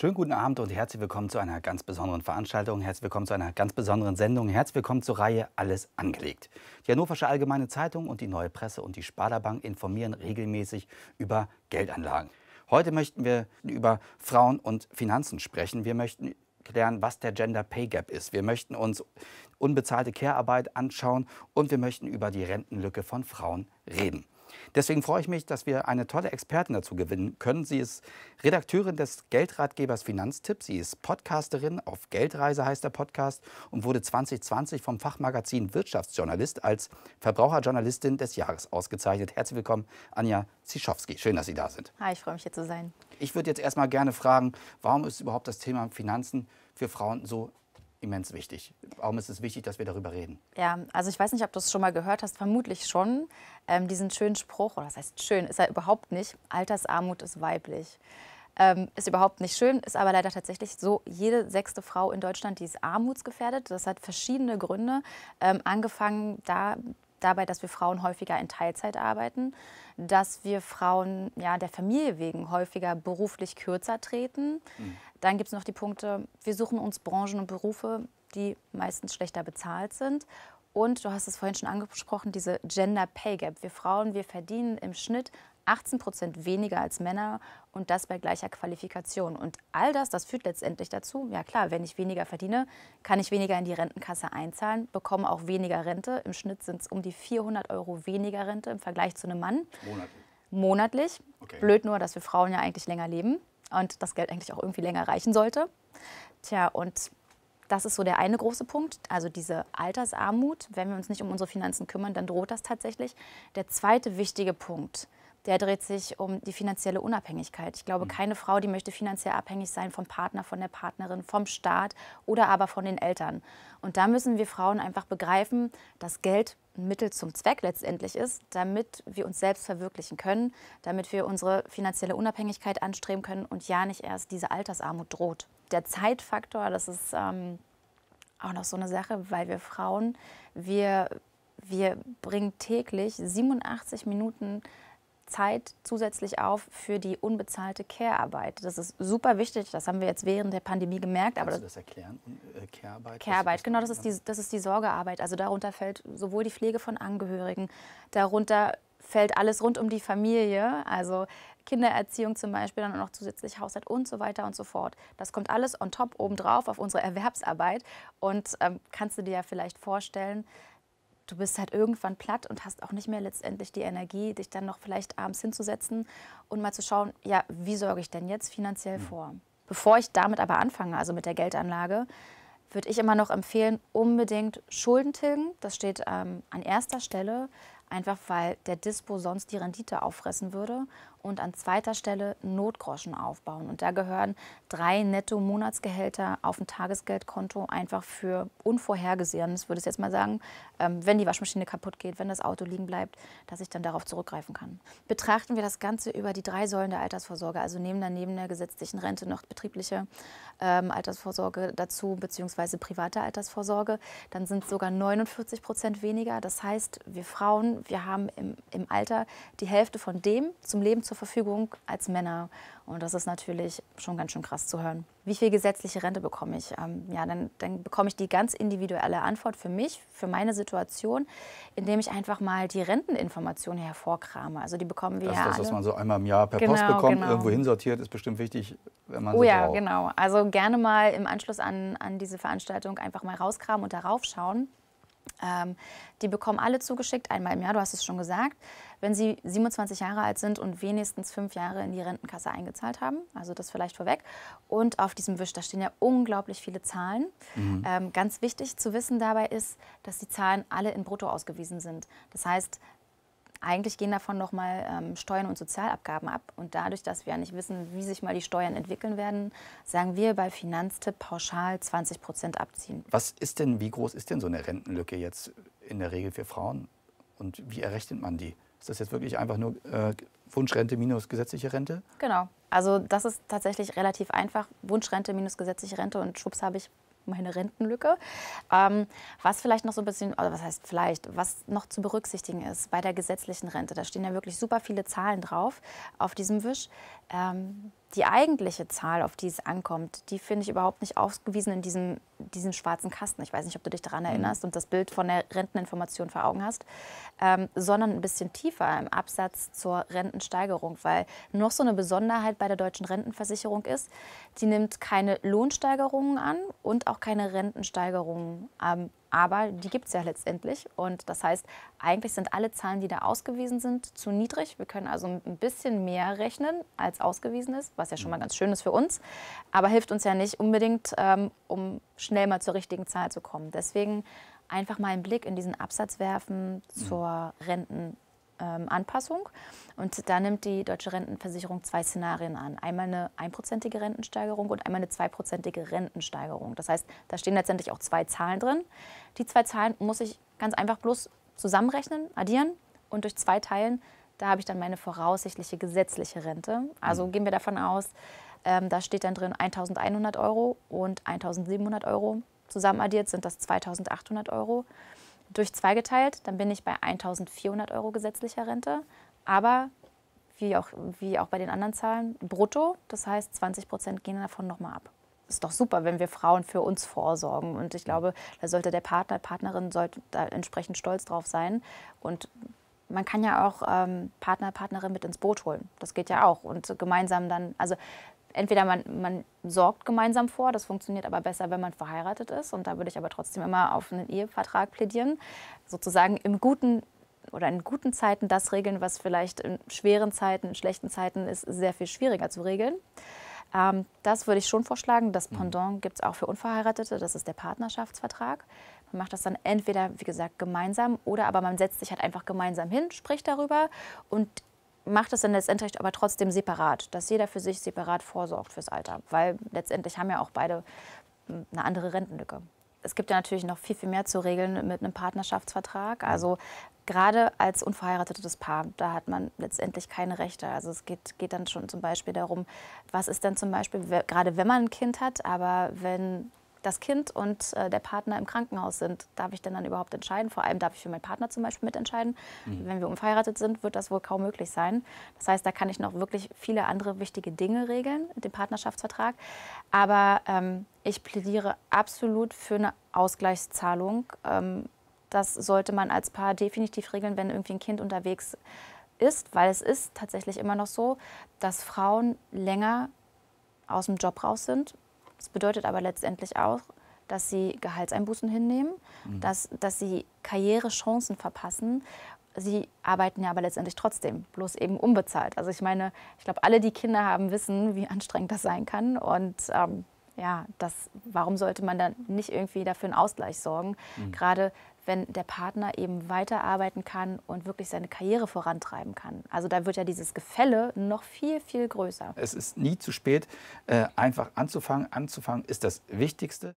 Schönen guten Abend und herzlich willkommen zu einer ganz besonderen Veranstaltung, herzlich willkommen zu einer ganz besonderen Sendung, herzlich willkommen zur Reihe Alles angelegt. Die Hannoversche Allgemeine Zeitung und die Neue Presse und die Sparda-Bank informieren regelmäßig über Geldanlagen. Heute möchten wir über Frauen und Finanzen sprechen. Wir möchten klären, was der Gender Pay Gap ist. Wir möchten uns unbezahlte Care-Arbeit anschauen und wir möchten über die Rentenlücke von Frauen reden. Deswegen freue ich mich, dass wir eine tolle Expertin dazu gewinnen können. Sie ist Redakteurin des Geldratgebers Finanztipp. Sie ist Podcasterin, auf Geldreise heißt der Podcast und wurde 2020 vom Fachmagazin Wirtschaftsjournalist als Verbraucherjournalistin des Jahres ausgezeichnet. Herzlich willkommen, Anja Zischowski. Schön, dass Sie da sind. Hi, ich freue mich hier zu sein. Ich würde jetzt erstmal gerne fragen, warum ist überhaupt das Thema Finanzen für Frauen so immens wichtig. Warum ist es wichtig, dass wir darüber reden? Ja, also ich weiß nicht, ob du es schon mal gehört hast, vermutlich schon, ähm, diesen schönen Spruch, oder das heißt schön, ist er überhaupt nicht, Altersarmut ist weiblich. Ähm, ist überhaupt nicht schön, ist aber leider tatsächlich so. Jede sechste Frau in Deutschland, die ist armutsgefährdet. Das hat verschiedene Gründe. Ähm, angefangen da dabei, dass wir Frauen häufiger in Teilzeit arbeiten, dass wir Frauen ja, der Familie wegen häufiger beruflich kürzer treten. Mhm. Dann gibt es noch die Punkte, wir suchen uns Branchen und Berufe, die meistens schlechter bezahlt sind und du hast es vorhin schon angesprochen, diese Gender Pay Gap. Wir Frauen, wir verdienen im Schnitt 18 Prozent weniger als Männer und das bei gleicher Qualifikation. Und all das, das führt letztendlich dazu, ja klar, wenn ich weniger verdiene, kann ich weniger in die Rentenkasse einzahlen, bekomme auch weniger Rente. Im Schnitt sind es um die 400 Euro weniger Rente im Vergleich zu einem Mann. Monatlich. Monatlich. Okay. Blöd nur, dass wir Frauen ja eigentlich länger leben und das Geld eigentlich auch irgendwie länger reichen sollte. Tja, und das ist so der eine große Punkt, also diese Altersarmut. Wenn wir uns nicht um unsere Finanzen kümmern, dann droht das tatsächlich. Der zweite wichtige Punkt, der dreht sich um die finanzielle Unabhängigkeit. Ich glaube, mhm. keine Frau, die möchte finanziell abhängig sein vom Partner, von der Partnerin, vom Staat oder aber von den Eltern. Und da müssen wir Frauen einfach begreifen, dass Geld ein Mittel zum Zweck letztendlich ist, damit wir uns selbst verwirklichen können, damit wir unsere finanzielle Unabhängigkeit anstreben können und ja nicht erst diese Altersarmut droht der Zeitfaktor, das ist ähm, auch noch so eine Sache, weil wir Frauen, wir, wir bringen täglich 87 Minuten Zeit zusätzlich auf für die unbezahlte Care-Arbeit. Das ist super wichtig. Das haben wir jetzt während der Pandemie gemerkt. Kannst aber du das erklären? Äh, Care-Arbeit? Care-Arbeit, genau. Das ist, die, das ist die Sorgearbeit. Also darunter fällt sowohl die Pflege von Angehörigen, darunter fällt alles rund um die Familie. Also Kindererziehung zum Beispiel, dann auch noch zusätzlich Haushalt und so weiter und so fort. Das kommt alles on top obendrauf auf unsere Erwerbsarbeit. Und ähm, kannst du dir ja vielleicht vorstellen, du bist halt irgendwann platt und hast auch nicht mehr letztendlich die Energie, dich dann noch vielleicht abends hinzusetzen und mal zu schauen, ja, wie sorge ich denn jetzt finanziell mhm. vor? Bevor ich damit aber anfange, also mit der Geldanlage, würde ich immer noch empfehlen, unbedingt Schulden tilgen. Das steht ähm, an erster Stelle, einfach weil der Dispo sonst die Rendite auffressen würde und an zweiter Stelle Notgroschen aufbauen. Und da gehören drei Netto-Monatsgehälter auf ein Tagesgeldkonto einfach für Unvorhergesehenes, würde ich jetzt mal sagen, ähm, wenn die Waschmaschine kaputt geht, wenn das Auto liegen bleibt, dass ich dann darauf zurückgreifen kann. Betrachten wir das Ganze über die drei Säulen der Altersvorsorge, also nehmen daneben der gesetzlichen Rente noch betriebliche ähm, Altersvorsorge dazu, beziehungsweise private Altersvorsorge, dann sind es sogar 49 Prozent weniger. Das heißt, wir Frauen, wir haben im, im Alter die Hälfte von dem zum Leben zu zur Verfügung als Männer. Und das ist natürlich schon ganz schön krass zu hören. Wie viel gesetzliche Rente bekomme ich? Ähm, ja, dann, dann bekomme ich die ganz individuelle Antwort für mich, für meine Situation, indem ich einfach mal die Renteninformationen hervorkrame. Also die bekommen wir das, ja. Das, alle. was man so einmal im Jahr per genau, Post bekommt, genau. irgendwo hinsortiert, ist bestimmt wichtig, wenn man. Oh so ja, braucht. genau. Also gerne mal im Anschluss an, an diese Veranstaltung einfach mal rauskramen und darauf schauen. Ähm, die bekommen alle zugeschickt, einmal im Jahr, du hast es schon gesagt, wenn sie 27 Jahre alt sind und wenigstens fünf Jahre in die Rentenkasse eingezahlt haben. Also das vielleicht vorweg. Und auf diesem Wisch, da stehen ja unglaublich viele Zahlen. Mhm. Ähm, ganz wichtig zu wissen dabei ist, dass die Zahlen alle in Brutto ausgewiesen sind. Das heißt, eigentlich gehen davon nochmal ähm, Steuern und Sozialabgaben ab. Und dadurch, dass wir ja nicht wissen, wie sich mal die Steuern entwickeln werden, sagen wir bei Finanztipp pauschal 20 Prozent abziehen. Was ist denn, wie groß ist denn so eine Rentenlücke jetzt in der Regel für Frauen? Und wie errechnet man die? Ist das jetzt wirklich einfach nur äh, Wunschrente minus gesetzliche Rente? Genau. Also das ist tatsächlich relativ einfach. Wunschrente minus gesetzliche Rente und schwupps habe ich meine Rentenlücke. Ähm, was vielleicht noch so ein bisschen, oder was heißt vielleicht, was noch zu berücksichtigen ist bei der gesetzlichen Rente, da stehen ja wirklich super viele Zahlen drauf auf diesem Wisch. Ähm, die eigentliche Zahl, auf die es ankommt, die finde ich überhaupt nicht ausgewiesen in diesem, diesem schwarzen Kasten. Ich weiß nicht, ob du dich daran mhm. erinnerst und das Bild von der Renteninformation vor Augen hast, ähm, sondern ein bisschen tiefer im Absatz zur Rentensteigerung, weil noch so eine Besonderheit bei der deutschen Rentenversicherung ist, die nimmt keine Lohnsteigerungen an und auch keine Rentensteigerungen ähm, aber die gibt es ja letztendlich. Und das heißt, eigentlich sind alle Zahlen, die da ausgewiesen sind, zu niedrig. Wir können also ein bisschen mehr rechnen, als ausgewiesen ist, was ja schon mal mhm. ganz schön ist für uns, aber hilft uns ja nicht unbedingt, ähm, um schnell mal zur richtigen Zahl zu kommen. Deswegen einfach mal einen Blick in diesen Absatz werfen mhm. zur Renten ähm, Anpassung. Und da nimmt die deutsche Rentenversicherung zwei Szenarien an. Einmal eine einprozentige Rentensteigerung und einmal eine zweiprozentige Rentensteigerung. Das heißt, da stehen letztendlich auch zwei Zahlen drin. Die zwei Zahlen muss ich ganz einfach bloß zusammenrechnen, addieren und durch zwei teilen. Da habe ich dann meine voraussichtliche gesetzliche Rente. Also mhm. gehen wir davon aus, ähm, da steht dann drin 1100 Euro und 1700 Euro. Zusammen addiert sind das 2800 Euro durch zwei geteilt, dann bin ich bei 1400 Euro gesetzlicher Rente, aber wie auch, wie auch bei den anderen Zahlen brutto, das heißt 20 Prozent gehen davon nochmal ab. Ist doch super, wenn wir Frauen für uns vorsorgen. Und ich glaube, da sollte der Partner, Partnerin sollte da entsprechend stolz drauf sein. Und man kann ja auch ähm, Partner, Partnerin mit ins Boot holen. Das geht ja auch. Und gemeinsam dann, also entweder man, man sorgt gemeinsam vor, das funktioniert aber besser, wenn man verheiratet ist. Und da würde ich aber trotzdem immer auf einen Ehevertrag plädieren. Sozusagen im guten oder in guten Zeiten das regeln, was vielleicht in schweren Zeiten, in schlechten Zeiten ist, sehr viel schwieriger zu regeln. Ähm, das würde ich schon vorschlagen. Das mhm. Pendant gibt es auch für Unverheiratete, das ist der Partnerschaftsvertrag. Man macht das dann entweder, wie gesagt, gemeinsam oder aber man setzt sich halt einfach gemeinsam hin, spricht darüber und macht es dann letztendlich aber trotzdem separat, dass jeder für sich separat vorsorgt fürs Alter, weil letztendlich haben ja auch beide hm, eine andere Rentenlücke. Es gibt ja natürlich noch viel, viel mehr zu regeln mit einem Partnerschaftsvertrag. Mhm. Also gerade als unverheiratetes Paar, da hat man letztendlich keine Rechte. Also es geht, geht dann schon zum Beispiel darum, was ist denn zum Beispiel, gerade wenn man ein Kind hat, aber wenn das Kind und äh, der Partner im Krankenhaus sind. Darf ich denn dann überhaupt entscheiden? Vor allem darf ich für meinen Partner zum Beispiel mitentscheiden. Mhm. Wenn wir unverheiratet sind, wird das wohl kaum möglich sein. Das heißt, da kann ich noch wirklich viele andere wichtige Dinge regeln, den Partnerschaftsvertrag. Aber ähm, ich plädiere absolut für eine Ausgleichszahlung. Ähm, das sollte man als Paar definitiv regeln, wenn irgendwie ein Kind unterwegs ist, weil es ist tatsächlich immer noch so, dass Frauen länger aus dem Job raus sind, das bedeutet aber letztendlich auch, dass sie Gehaltseinbußen hinnehmen, mhm. dass, dass sie Karrierechancen verpassen. Sie arbeiten ja aber letztendlich trotzdem, bloß eben unbezahlt. Also ich meine, ich glaube, alle, die Kinder haben, wissen, wie anstrengend das sein kann. Und ähm, ja, das, warum sollte man dann nicht irgendwie dafür einen Ausgleich sorgen? Mhm. Gerade wenn der Partner eben weiterarbeiten kann und wirklich seine Karriere vorantreiben kann. Also da wird ja dieses Gefälle noch viel, viel größer. Es ist nie zu spät, äh, einfach anzufangen. Anzufangen ist das Wichtigste.